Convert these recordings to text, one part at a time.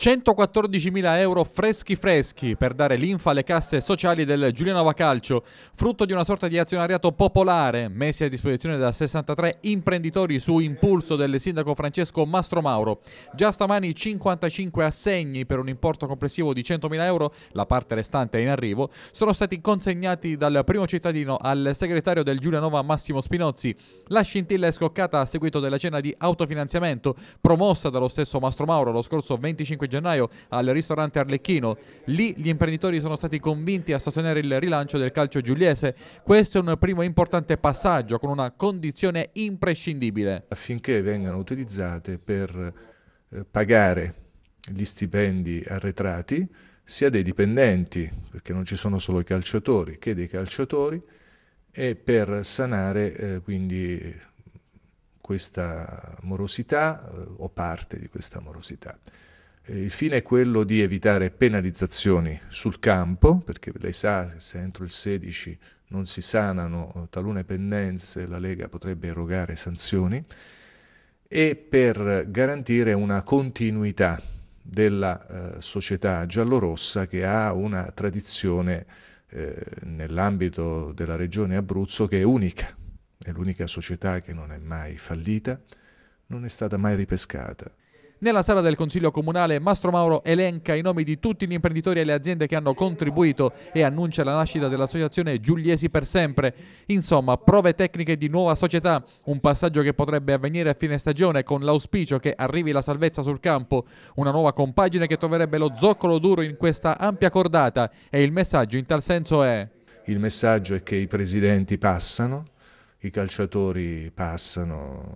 114.000 euro freschi freschi per dare linfa alle casse sociali del Giulianova Calcio, frutto di una sorta di azionariato popolare messi a disposizione da 63 imprenditori su impulso del sindaco Francesco Mastromauro. Già stamani 55 assegni per un importo complessivo di 100.000 euro, la parte restante è in arrivo, sono stati consegnati dal primo cittadino al segretario del Giulianova Massimo Spinozzi. La scintilla è scoccata a seguito della cena di autofinanziamento promossa dallo stesso Mastromauro lo scorso 25 giugno gennaio al ristorante Arlecchino. Lì gli imprenditori sono stati convinti a sostenere il rilancio del calcio giuliese. Questo è un primo importante passaggio con una condizione imprescindibile. Affinché vengano utilizzate per eh, pagare gli stipendi arretrati sia dei dipendenti, perché non ci sono solo i calciatori, che dei calciatori, e per sanare eh, quindi questa morosità eh, o parte di questa morosità. Eh, il fine è quello di evitare penalizzazioni sul campo, perché lei sa che se entro il 16 non si sanano eh, talune pendenze la Lega potrebbe erogare sanzioni e per garantire una continuità della eh, società giallorossa che ha una tradizione eh, nell'ambito della regione Abruzzo che è unica, è l'unica società che non è mai fallita, non è stata mai ripescata, nella sala del Consiglio Comunale Mastro Mauro elenca i nomi di tutti gli imprenditori e le aziende che hanno contribuito e annuncia la nascita dell'associazione Giuliesi per sempre. Insomma, prove tecniche di nuova società, un passaggio che potrebbe avvenire a fine stagione con l'auspicio che arrivi la salvezza sul campo, una nuova compagine che troverebbe lo zoccolo duro in questa ampia cordata e il messaggio in tal senso è... Il messaggio è che i presidenti passano, i calciatori passano,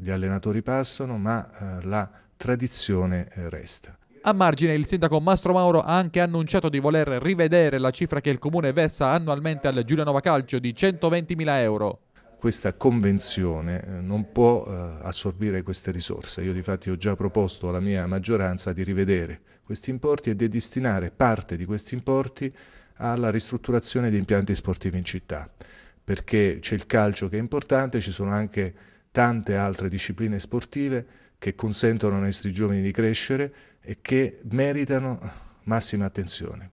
gli allenatori passano, ma eh, la tradizione eh, resta. A margine il sindaco Mastro Mauro ha anche annunciato di voler rivedere la cifra che il comune versa annualmente al Giulianova Calcio di 120.000 euro questa convenzione eh, non può eh, assorbire queste risorse. Io difatti ho già proposto alla mia maggioranza di rivedere questi importi e di destinare parte di questi importi alla ristrutturazione di impianti sportivi in città, perché c'è il calcio che è importante, ci sono anche tante altre discipline sportive che consentono ai nostri giovani di crescere e che meritano massima attenzione.